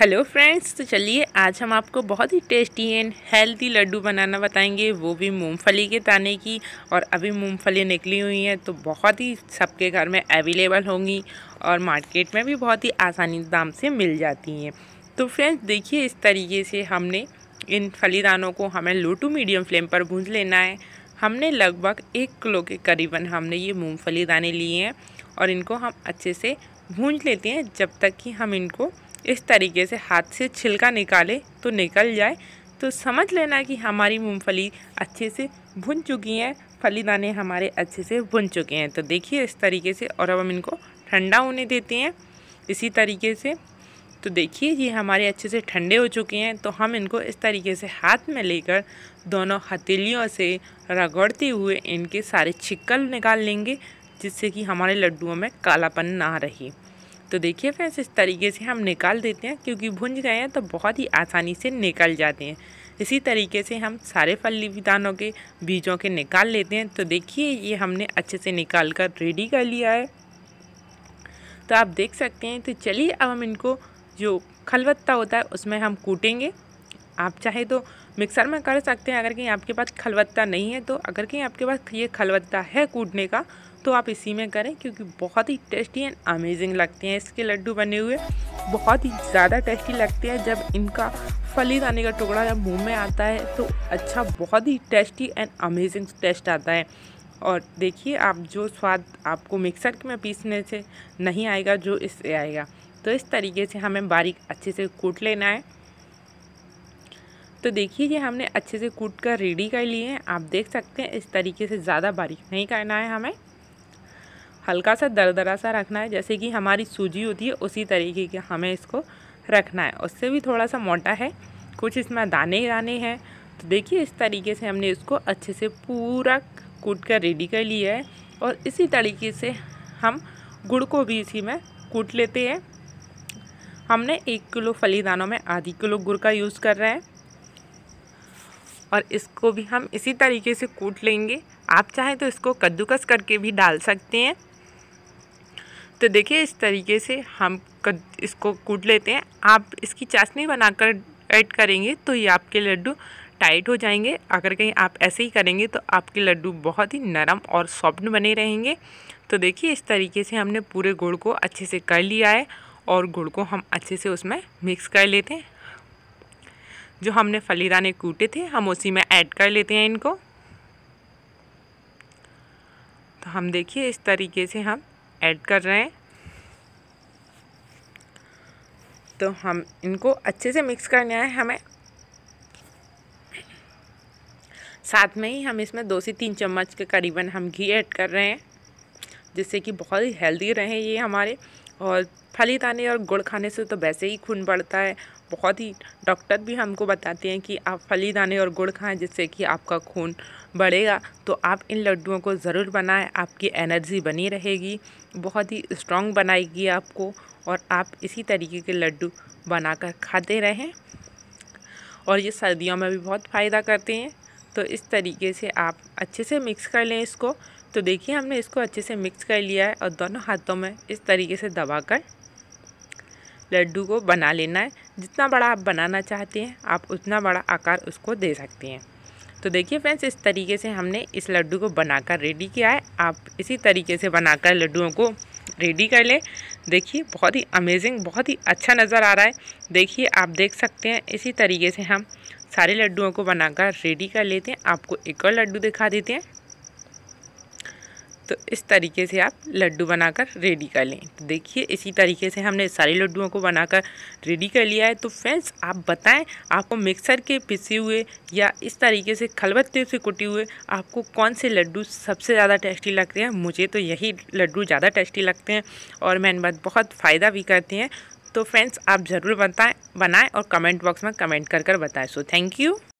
hello friends तो चलिए आज हम आपको बहुत ही टेस्टी एंड हेल्दी लड्डू बनाना बताएंगे वो भी मूंगफली के दाने की और अभी मूंगफली निकली हुई हैं तो बहुत ही सबके घर में अवेलेबल होंगी और मार्केट में भी बहुत ही आसानी दाम से मिल जाती हैं तो फ्रेंड्स देखिए इस तरीके से हमने इन फली दानों को हमें लो टू मीडियम फ्लेम पर भूंज लेना है हमने लगभग एक किलो के करीबन हमने ये मूँगफली दाने लिए हैं और इनको हम अच्छे से भूंज लेते हैं जब तक कि हम इनको इस तरीके से हाथ से छिलका निकाले तो निकल जाए तो समझ लेना कि हमारी मूंगफली अच्छे से भुन चुकी हैं फली दाने हमारे अच्छे से भुन चुके हैं तो देखिए इस तरीके से और अब हम इनको ठंडा होने देते हैं इसी तरीके से तो देखिए ये हमारे अच्छे से ठंडे हो चुके हैं तो हम इनको इस तरीके से हाथ में लेकर दोनों हथेलियों से रगड़ते हुए इनके सारे छिक्कल निकाल लेंगे जिससे कि हमारे लड्डुओं में कालापन ना रहे तो देखिए फ्रेंड्स इस तरीके से हम निकाल देते हैं क्योंकि भुंज गए हैं तो बहुत ही आसानी से निकल जाते हैं इसी तरीके से हम सारे फली दानों के बीजों के निकाल लेते हैं तो देखिए ये हमने अच्छे से निकाल कर रेडी कर लिया है तो आप देख सकते हैं तो चलिए अब हम इनको जो खलबत्ता होता है उसमें हम कूटेंगे आप चाहे तो मिक्सर में कर सकते हैं अगर कहीं आपके पास खलबत्ता नहीं है तो अगर कहीं आपके पास ये खलबत्ता है कूटने का तो आप इसी में करें क्योंकि बहुत ही टेस्टी एंड अमेजिंग लगते हैं इसके लड्डू बने हुए बहुत ही ज़्यादा टेस्टी लगते हैं जब इनका फली दाने का टुकड़ा जब मुँह में आता है तो अच्छा बहुत ही टेस्टी एंड अमेजिंग टेस्ट आता है और देखिए आप जो स्वाद आपको मिक्सर में पीसने से नहीं आएगा जो इससे आएगा तो इस तरीके से हमें बारीक अच्छे से कूट लेना है तो देखिए ये हमने अच्छे से कूट कर रेडी कर लिए हैं आप देख सकते हैं इस तरीके से ज़्यादा बारीक नहीं करना है हमें हल्का सा दरदरा सा रखना है जैसे कि हमारी सूजी होती है उसी तरीके के हमें इसको रखना है उससे भी थोड़ा सा मोटा है कुछ इसमें दाने दाने हैं तो देखिए इस तरीके से हमने इसको अच्छे से पूरा कूट कर रेडी कर लिया है और इसी तरीके से हम गुड़ को भी इसी में कूट लेते हैं हमने एक किलो फली दानों में आधी किलो गुड़ का यूज़ कर रहे हैं और इसको भी हम इसी तरीके से कूट लेंगे आप चाहें तो इसको कद्दूकस करके भी डाल सकते हैं तो देखिए इस तरीके से हम इसको कूट लेते हैं आप इसकी चाशनी बनाकर ऐड करेंगे तो ये आपके लड्डू टाइट हो जाएंगे अगर कहीं आप ऐसे ही करेंगे तो आपके लड्डू बहुत ही नरम और सॉफ्ट बने रहेंगे तो देखिए इस तरीके से हमने पूरे गुड़ को अच्छे से कर लिया है और गुड़ को हम अच्छे से उसमें मिक्स कर लेते हैं जो हमने फलीदाने कूटे थे हम उसी में ऐड कर लेते हैं इनको तो हम देखिए इस तरीके से हम ऐड कर रहे हैं तो हम इनको अच्छे से मिक्स करना है हमें साथ में ही हम इसमें दो से तीन चम्मच के करीबन हम घी ऐड कर रहे हैं जिससे कि बहुत ही हेल्दी रहे ये हमारे और फली दाने और गुड़ खाने से तो वैसे ही खून बढ़ता है बहुत ही डॉक्टर भी हमको बताते हैं कि आप फली दाने और गुड़ खाएं जिससे कि आपका खून बढ़ेगा तो आप इन लड्डुओं को ज़रूर बनाएं आपकी एनर्जी बनी रहेगी बहुत ही स्ट्रॉन्ग बनाएगी आपको और आप इसी तरीके के लड्डू बनाकर खाते रहें और ये सर्दियों में भी बहुत फ़ायदा करते हैं तो इस तरीके से आप अच्छे से मिक्स कर लें इसको तो देखिए हमने इसको अच्छे से मिक्स कर लिया है और दोनों हाथों में इस तरीके से दबा कर लड्डू को बना लेना है जितना बड़ा आप बनाना चाहते हैं आप उतना बड़ा आकार उसको दे सकते हैं तो देखिए फ्रेंड्स इस तरीके से हमने इस लड्डू को बनाकर रेडी किया है आप इसी तरीके से बनाकर लड्डुओं को रेडी कर लें देखिए बहुत ही अमेजिंग बहुत ही अच्छा नज़र आ रहा है देखिए आप देख सकते हैं इसी तरीके से हम सारे लड्डुओं को बनाकर रेडी कर लेते हैं आपको एक और लड्डू दिखा देते हैं तो इस तरीके से आप लड्डू बनाकर रेडी कर लें तो देखिए इसी तरीके से हमने सारे लड्डुओं को बनाकर रेडी कर लिया है तो फ्रेंड्स आप बताएं आपको मिक्सर के पिसे हुए या इस तरीके से खलबत्ते से कुटे हुए आपको कौन से लड्डू सबसे ज़्यादा टेस्टी लगते हैं मुझे तो यही लड्डू ज़्यादा टेस्टी लगते हैं और बात बहुत फ़ायदा भी करते हैं तो फ्रेंड्स आप ज़रूर बताएँ बनाएँ और कमेंट बॉक्स में कमेंट कर कर बताएँ सो थैंक यू